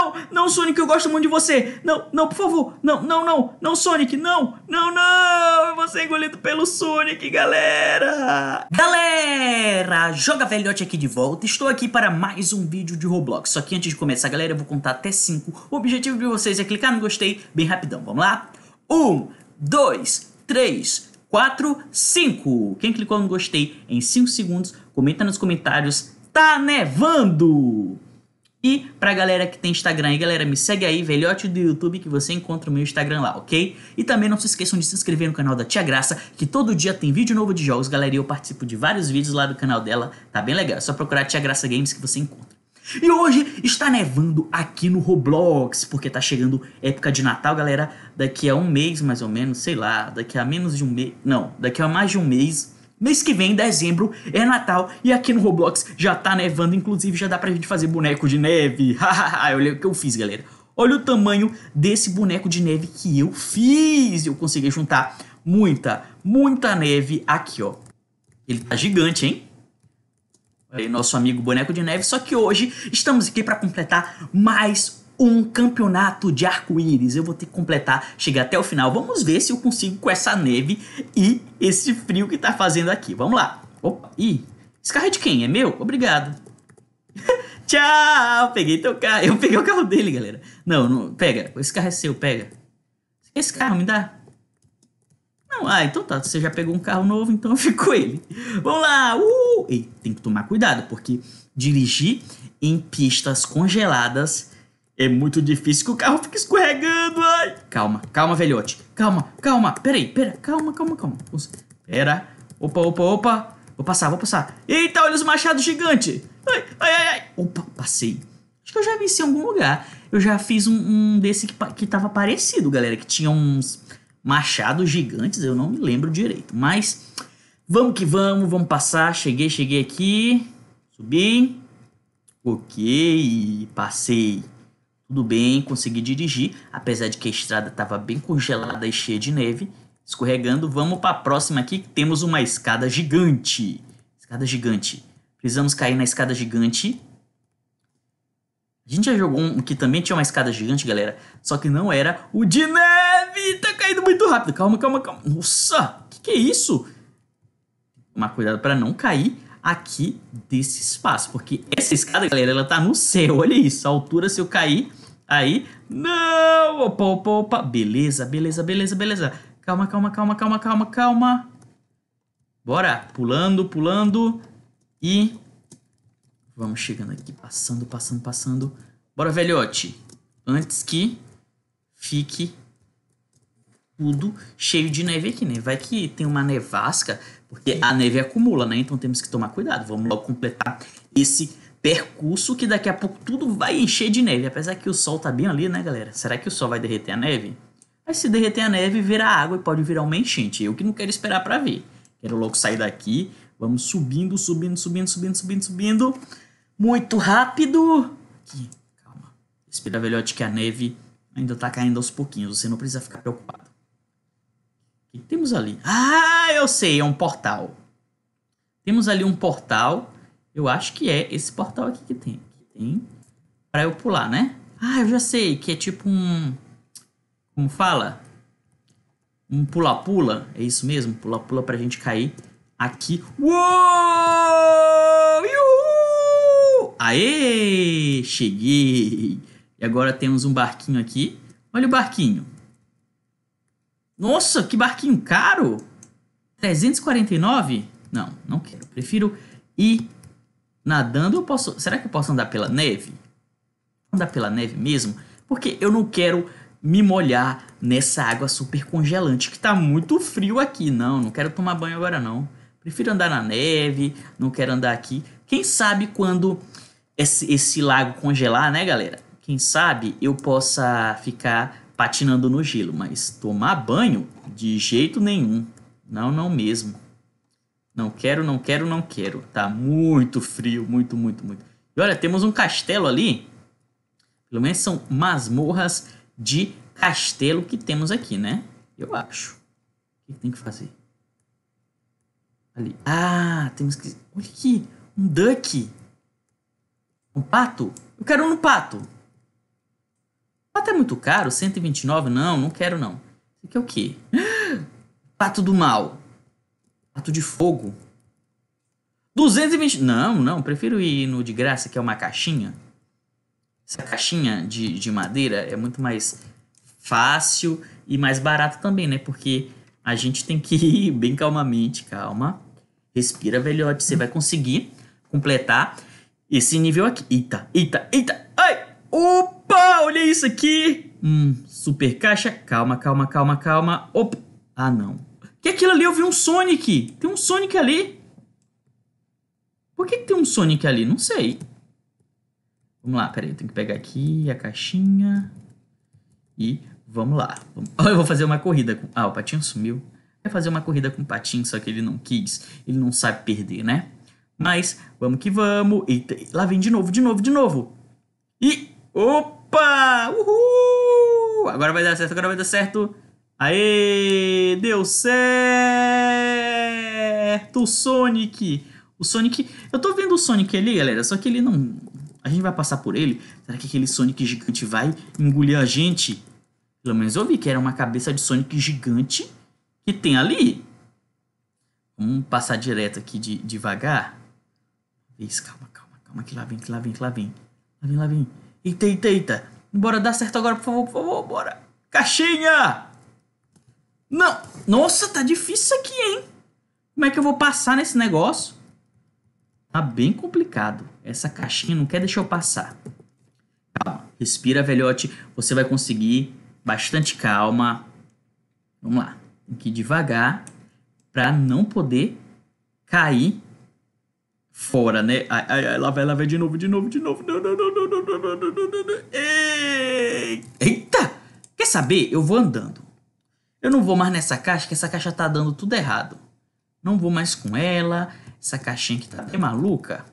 Não, não, Sonic, eu gosto muito de você. Não, não, por favor. Não, não, não. Não, Sonic, não. Não, não. Você engolido pelo Sonic, galera. Galera, joga velhote aqui de volta. Estou aqui para mais um vídeo de Roblox. Só que antes de começar, galera, eu vou contar até 5. O objetivo de vocês é clicar no gostei bem rapidão. Vamos lá? 1, 2, 3, 4, 5. Quem clicou no gostei em 5 segundos, comenta nos comentários. Tá nevando! E pra galera que tem Instagram aí, galera, me segue aí, velhote do YouTube, que você encontra o meu Instagram lá, ok? E também não se esqueçam de se inscrever no canal da Tia Graça, que todo dia tem vídeo novo de jogos, galera, e eu participo de vários vídeos lá do canal dela, tá bem legal. É só procurar Tia Graça Games que você encontra. E hoje está nevando aqui no Roblox, porque tá chegando época de Natal, galera. Daqui a um mês, mais ou menos, sei lá, daqui a menos de um mês... Não, daqui a mais de um mês Mês que vem, dezembro, é Natal e aqui no Roblox já tá nevando, inclusive já dá pra gente fazer boneco de neve. Olha o que eu fiz, galera. Olha o tamanho desse boneco de neve que eu fiz. Eu consegui juntar muita, muita neve aqui, ó. Ele tá gigante, hein? Olha aí, nosso amigo boneco de neve. Só que hoje estamos aqui para completar mais um campeonato de arco-íris. Eu vou ter que completar, chegar até o final. Vamos ver se eu consigo com essa neve e esse frio que tá fazendo aqui. Vamos lá. Opa, ih. Esse carro é de quem? É meu? Obrigado. Tchau! Peguei teu carro. Eu peguei o carro dele, galera. Não, não. Pega. Esse carro é seu, pega. Esse carro me dá. Não, ah, então tá. Você já pegou um carro novo, então ficou ele. Vamos lá! Uh! Ei, tem que tomar cuidado, porque dirigir em pistas congeladas é muito difícil que o carro fique escorregando. Ai. Calma, calma, velhote. Calma, calma. Peraí, pera. Calma, calma, calma. Pera. Opa, opa, opa. Vou passar, vou passar. Eita, olha os machados gigantes. Ai, ai, ai, ai. Opa, passei. Acho que eu já vi isso em algum lugar. Eu já fiz um, um desse que, que tava parecido, galera. Que tinha uns machados gigantes. Eu não me lembro direito. Mas vamos que vamos. Vamos passar. Cheguei, cheguei aqui. Subi. Ok. Passei. Tudo bem, consegui dirigir, apesar de que a estrada estava bem congelada e cheia de neve. Escorregando, vamos para a próxima aqui que temos uma escada gigante. Escada gigante. Precisamos cair na escada gigante. A gente já jogou um que também tinha uma escada gigante, galera. Só que não era o de neve. Tá caindo muito rápido. Calma, calma, calma. Nossa, que que é isso? Tomar cuidado para não cair aqui desse espaço. Porque essa escada, galera, ela tá no céu. Olha isso. A altura, se eu cair, Aí, não, opa, opa, opa. Beleza, beleza, beleza, beleza. Calma, calma, calma, calma, calma, calma. Bora, pulando, pulando. E vamos chegando aqui, passando, passando, passando. Bora, velhote. Antes que fique tudo cheio de neve aqui, né? Vai que tem uma nevasca, porque a neve acumula, né? Então temos que tomar cuidado. Vamos logo completar esse percurso que daqui a pouco tudo vai encher de neve. Apesar que o sol tá bem ali, né, galera? Será que o sol vai derreter a neve? Mas se derreter a neve, vira água e pode virar uma enchente. Eu que não quero esperar para ver. Quero logo sair daqui. Vamos subindo, subindo, subindo, subindo, subindo, subindo. Muito rápido. Aqui, calma. Respira, velhote, que a neve ainda tá caindo aos pouquinhos. Você não precisa ficar preocupado. O que temos ali? Ah, eu sei, é um portal. Temos ali um portal eu acho que é esse portal aqui que tem. Que tem pra eu pular, né? Ah, eu já sei, que é tipo um... Como fala? Um pula-pula. É isso mesmo, pula-pula pra gente cair aqui. Uou! Iuhu! Aê! Cheguei! E agora temos um barquinho aqui. Olha o barquinho. Nossa, que barquinho caro! 349? Não, não quero. Prefiro ir Nadando eu posso. Será que eu posso andar pela neve? Andar pela neve mesmo? Porque eu não quero me molhar nessa água super congelante que tá muito frio aqui. Não, não quero tomar banho agora não. Prefiro andar na neve, não quero andar aqui. Quem sabe quando esse, esse lago congelar, né, galera? Quem sabe eu possa ficar patinando no gelo, mas tomar banho de jeito nenhum. Não, não mesmo. Não quero, não quero, não quero. Tá muito frio, muito, muito, muito. E olha, temos um castelo ali. Pelo menos são masmorras de castelo que temos aqui, né? Eu acho. O que tem que fazer? Ali. Ah, temos que... Olha aqui, um duck. Um pato? Eu quero um pato. O pato é muito caro, 129? Não, não quero não. Isso aqui é o quê? Pato do mal. Pato de fogo. 220. Não, não, prefiro ir no de graça, que é uma caixinha. Essa caixinha de, de madeira é muito mais fácil e mais barato também, né? Porque a gente tem que ir bem calmamente, calma. Respira, velhote, você vai conseguir completar esse nível aqui. Eita, eita, eita. Ai! Opa, olha isso aqui. Hum, super caixa. Calma, calma, calma, calma. Opa. Ah, não. Que aquilo ali eu vi um Sonic. Tem um Sonic ali. Por que, tem um Sonic ali? Não sei. Vamos lá, peraí. Eu tenho que pegar aqui a caixinha. E vamos lá. Eu vou fazer uma corrida com... Ah, o patinho sumiu. Vai fazer uma corrida com o patinho, só que ele não quis. Ele não sabe perder, né? Mas, vamos que vamos. Eita, lá vem de novo, de novo, de novo. E... Opa! Uhul! Agora vai dar certo, agora vai dar certo. Aê, deu certo! O Sonic! O Sonic. Eu tô vendo o Sonic ali, galera, só que ele não. A gente vai passar por ele. Será que aquele Sonic gigante vai engolir a gente? Pelo menos eu vi que era uma cabeça de Sonic gigante que tem ali. Vamos passar direto aqui de, devagar. Isso, calma, calma, calma, que lá vem, que lá vem, que lá vem. Lá vem, lá vem. Eita, eita, eita. Bora dar certo agora, por favor, por favor, bora. Caixinha! Não. Nossa, tá difícil aqui, hein? Como é que eu vou passar nesse negócio? Tá bem complicado. Essa caixinha não quer deixar eu passar. Calma. Respira, velhote. Você vai conseguir. Bastante calma. Vamos lá. Tem que ir devagar pra não poder cair fora, né? Ai, ai, ai, lá vai, lá vai de novo, de novo, de novo. Não, não, não, não, não, não, não, não, não, não. Eita! Quer saber? Eu vou andando. Eu não vou mais nessa caixa, que essa caixa tá dando tudo errado. Não vou mais com ela, essa caixinha que tá bem maluca.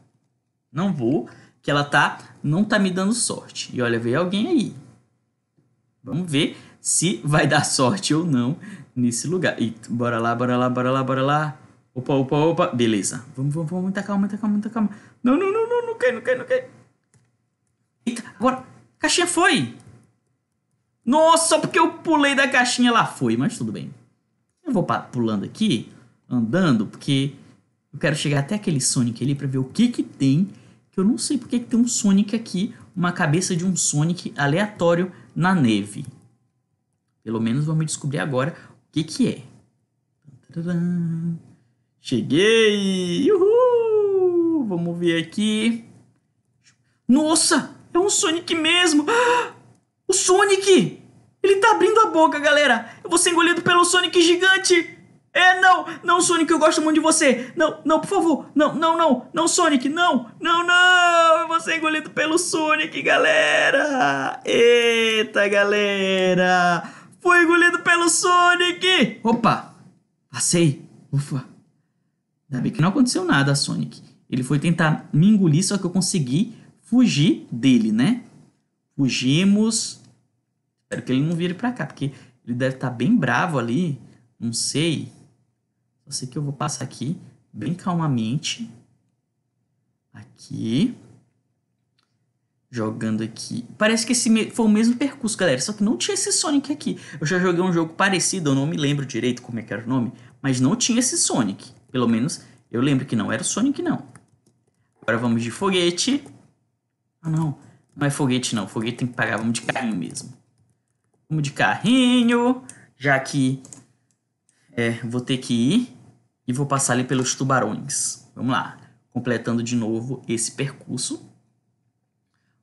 Não vou, que ela tá não tá me dando sorte. E olha, veio alguém aí. Vamos ver se vai dar sorte ou não nesse lugar. E bora lá, bora lá, bora lá, bora lá. Opa, opa, opa. Beleza. Vamos, vamos, vamos. Muita calma, muita calma, muita calma. Não, não, não, não, não quero, não quero, não quero. Eita, agora. Caixinha foi! Nossa, porque eu pulei da caixinha lá foi, mas tudo bem. Eu vou pulando aqui, andando, porque eu quero chegar até aquele Sonic ali para ver o que que tem. Que eu não sei porque que tem um Sonic aqui, uma cabeça de um Sonic aleatório na neve. Pelo menos vamos descobrir agora o que que é. Cheguei! Uhul! Vamos ver aqui. Nossa! É um Sonic mesmo! Ah! O Sonic! Ele tá abrindo a boca, galera! Eu vou ser engolido pelo Sonic gigante! É, não! Não, Sonic, eu gosto muito de você! Não, não, por favor! Não, não, não! Não, Sonic! Não! Não, não! Eu vou ser engolido pelo Sonic, galera! Eita, galera! Fui engolido pelo Sonic! Opa! Passei! Ufa! Ainda bem que não aconteceu nada, Sonic. Ele foi tentar me engolir, só que eu consegui fugir dele, né? Fugimos. Espero que ele não vire pra cá, porque ele deve estar tá bem bravo ali. Não sei. Só sei que eu vou passar aqui bem calmamente. Aqui. Jogando aqui. Parece que esse foi o mesmo percurso, galera. Só que não tinha esse Sonic aqui. Eu já joguei um jogo parecido, eu não me lembro direito como é que era o nome. Mas não tinha esse Sonic. Pelo menos eu lembro que não era o Sonic, não. Agora vamos de foguete. Ah, não. Não é foguete, não. Foguete tem que pagar. Vamos de carrinho mesmo. Vamos de carrinho. Já que é, vou ter que ir. E vou passar ali pelos tubarões. Vamos lá. Completando de novo esse percurso.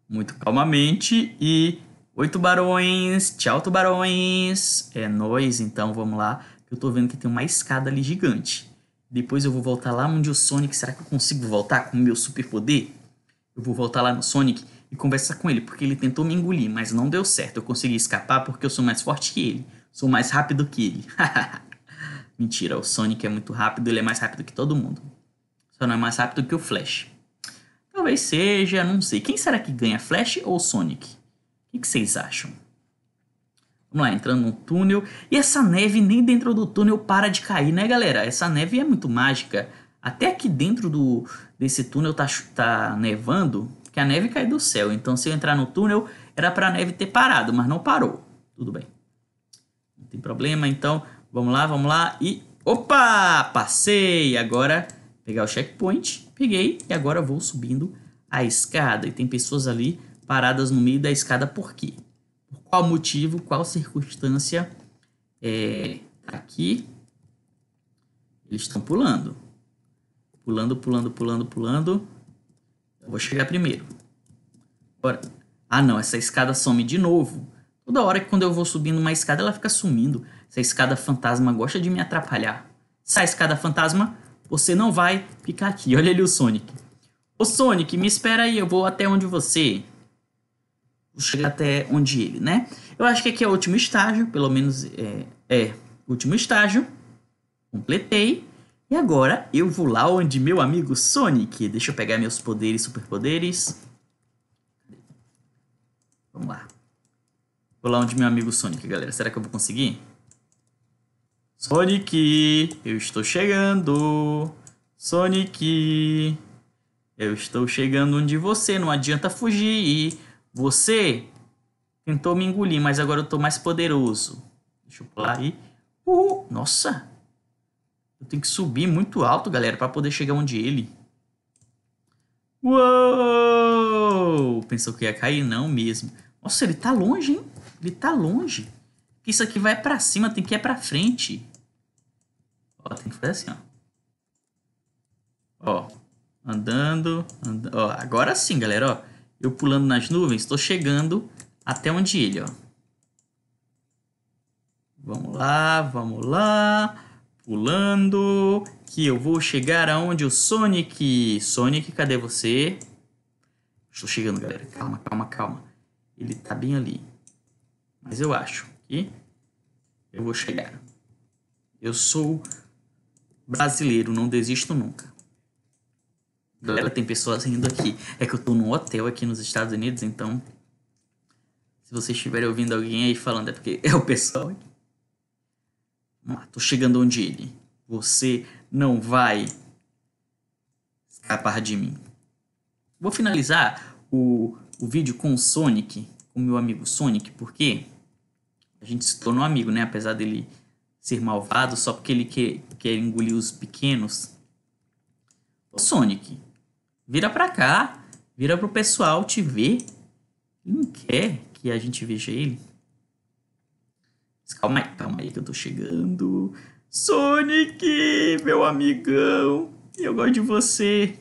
Muito calmamente. E. Oi, tubarões! Tchau, tubarões! É nós, então vamos lá. Eu tô vendo que tem uma escada ali gigante. Depois eu vou voltar lá onde o Sonic. Será que eu consigo voltar com o meu superpoder? Eu vou voltar lá no Sonic e conversar com ele, porque ele tentou me engolir, mas não deu certo. Eu consegui escapar porque eu sou mais forte que ele. Sou mais rápido que ele. Mentira, o Sonic é muito rápido, ele é mais rápido que todo mundo. Só não é mais rápido que o Flash. Talvez seja, não sei. Quem será que ganha, Flash ou Sonic? O que vocês acham? Vamos lá, entrando num túnel. E essa neve nem dentro do túnel para de cair, né, galera? Essa neve é muito mágica. Até aqui dentro do, desse túnel tá, tá nevando, que a neve cai do céu. Então, se eu entrar no túnel, era para a neve ter parado, mas não parou. Tudo bem. Não tem problema, então vamos lá, vamos lá. E opa, passei! Agora pegar o checkpoint, peguei e agora vou subindo a escada. E tem pessoas ali paradas no meio da escada por quê? Por qual motivo, qual circunstância é, tá aqui eles estão pulando. Pulando, pulando, pulando, pulando. Eu vou chegar primeiro. Agora. Ah, não, essa escada some de novo. Toda hora que quando eu vou subindo uma escada, ela fica sumindo. Essa escada fantasma gosta de me atrapalhar. Sai, escada fantasma. Você não vai ficar aqui. Olha ali o Sonic. Ô Sonic, me espera aí, eu vou até onde você. Vou chegar até onde ele, né? Eu acho que aqui é o último estágio, pelo menos é, é último estágio. Completei. E agora eu vou lá onde meu amigo Sonic. Deixa eu pegar meus poderes, superpoderes. Vamos lá. Vou lá onde meu amigo Sonic, galera. Será que eu vou conseguir? Sonic, eu estou chegando. Sonic, eu estou chegando onde você. Não adianta fugir. Você tentou me engolir, mas agora eu estou mais poderoso. Deixa eu pular aí. Uhul. Nossa, eu tenho que subir muito alto, galera, para poder chegar onde ele. Uou! Pensou que ia cair? Não mesmo. Nossa, ele tá longe, hein? Ele tá longe. Isso aqui vai para cima, tem que ir para frente. Ó, tem que fazer assim, ó. Ó, andando, ó, agora sim, galera, ó. Eu pulando nas nuvens, estou chegando até onde ele, ó. Vamos lá, vamos lá. Pulando, que eu vou chegar aonde o Sonic... Sonic, cadê você? Estou chegando, galera. Calma, calma, calma. Ele tá bem ali. Mas eu acho que eu vou chegar. Eu sou brasileiro, não desisto nunca. Galera, tem pessoas rindo aqui. É que eu tô num hotel aqui nos Estados Unidos, então... Se vocês estiverem ouvindo alguém aí falando, é porque é o pessoal aqui. Ah, tô chegando onde ele. Você não vai escapar de mim. Vou finalizar o, o vídeo com o Sonic, com o meu amigo Sonic, porque a gente se tornou amigo, né? Apesar dele ser malvado só porque ele quer, quer engolir os pequenos. Ô Sonic, vira pra cá, vira pro pessoal te ver. Ele não quer que a gente veja ele. Calma aí, calma aí que eu tô chegando. Sonic, meu amigão, eu gosto de você.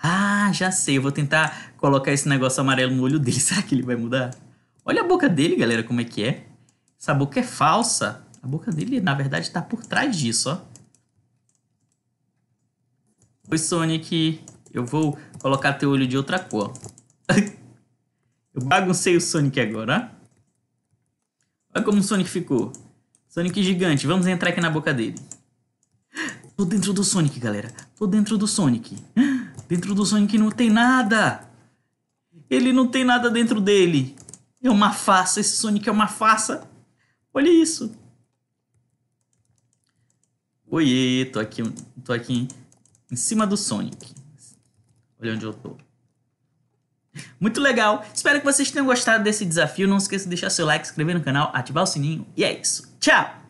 Ah, já sei, eu vou tentar colocar esse negócio amarelo no olho dele, será que ele vai mudar? Olha a boca dele, galera, como é que é. Essa boca é falsa. A boca dele, na verdade, tá por trás disso, ó. Oi, Sonic. Eu vou colocar teu olho de outra cor. eu baguncei o Sonic agora, ó. Olha como o Sonic ficou. Sonic gigante, vamos entrar aqui na boca dele. Tô dentro do Sonic, galera. Tô dentro do Sonic. Dentro do Sonic não tem nada. Ele não tem nada dentro dele. É uma faça, esse Sonic é uma faça. Olha isso. Oiê, tô aqui, tô aqui em cima do Sonic. Olha onde eu tô. Muito legal. Espero que vocês tenham gostado desse desafio. Não esqueça de deixar seu like, se inscrever no canal, ativar o sininho. E é isso. Tchau!